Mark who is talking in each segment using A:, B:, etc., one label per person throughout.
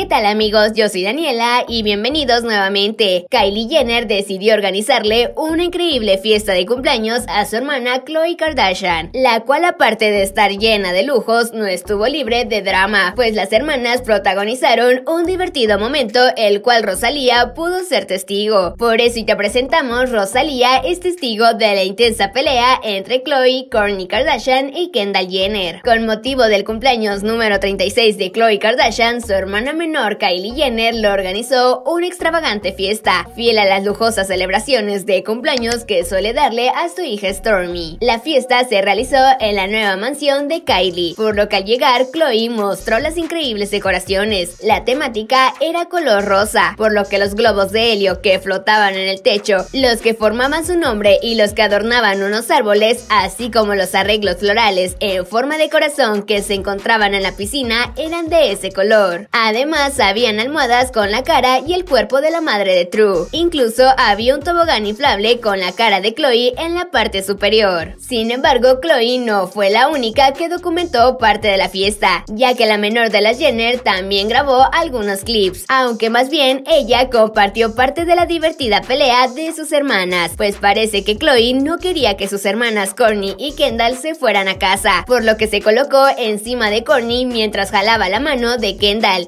A: ¿Qué tal amigos? Yo soy Daniela y bienvenidos nuevamente. Kylie Jenner decidió organizarle una increíble fiesta de cumpleaños a su hermana Chloe Kardashian, la cual aparte de estar llena de lujos, no estuvo libre de drama, pues las hermanas protagonizaron un divertido momento el cual Rosalía pudo ser testigo. Por eso y te presentamos Rosalía es testigo de la intensa pelea entre chloe Kourtney Kardashian y Kendall Jenner. Con motivo del cumpleaños número 36 de chloe Kardashian, su hermana menor Kylie Jenner lo organizó una extravagante fiesta, fiel a las lujosas celebraciones de cumpleaños que suele darle a su hija Stormy. La fiesta se realizó en la nueva mansión de Kylie, por lo que al llegar Chloe mostró las increíbles decoraciones. La temática era color rosa, por lo que los globos de helio que flotaban en el techo, los que formaban su nombre y los que adornaban unos árboles, así como los arreglos florales en forma de corazón que se encontraban en la piscina eran de ese color. Además, habían almohadas con la cara y el cuerpo de la madre de True. Incluso había un tobogán inflable con la cara de Chloe en la parte superior. Sin embargo, Chloe no fue la única que documentó parte de la fiesta, ya que la menor de las Jenner también grabó algunos clips, aunque más bien ella compartió parte de la divertida pelea de sus hermanas, pues parece que Chloe no quería que sus hermanas Corny y Kendall se fueran a casa, por lo que se colocó encima de Corny mientras jalaba la mano de Kendall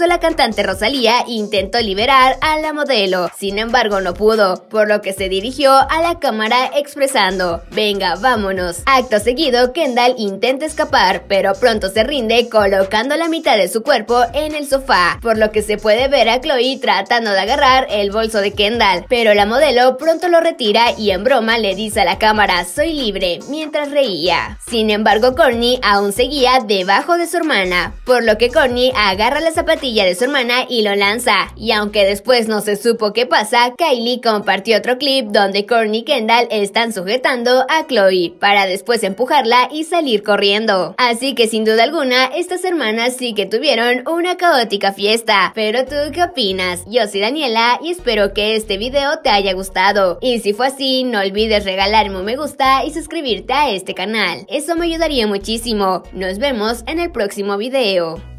A: la cantante Rosalía intentó liberar a la modelo, sin embargo no pudo, por lo que se dirigió a la cámara expresando, venga, vámonos. Acto seguido, Kendall intenta escapar, pero pronto se rinde colocando la mitad de su cuerpo en el sofá, por lo que se puede ver a Chloe tratando de agarrar el bolso de Kendall, pero la modelo pronto lo retira y en broma le dice a la cámara, soy libre, mientras reía. Sin embargo, Corny aún seguía debajo de su hermana, por lo que Corny agarra la zapatilla de su hermana y lo lanza. Y aunque después no se supo qué pasa, Kylie compartió otro clip donde Courtney y Kendall están sujetando a Chloe para después empujarla y salir corriendo. Así que sin duda alguna, estas hermanas sí que tuvieron una caótica fiesta. Pero tú qué opinas? Yo soy Daniela y espero que este video te haya gustado. Y si fue así, no olvides regalarme un me gusta y suscribirte a este canal. Eso me ayudaría muchísimo. Nos vemos en el próximo video.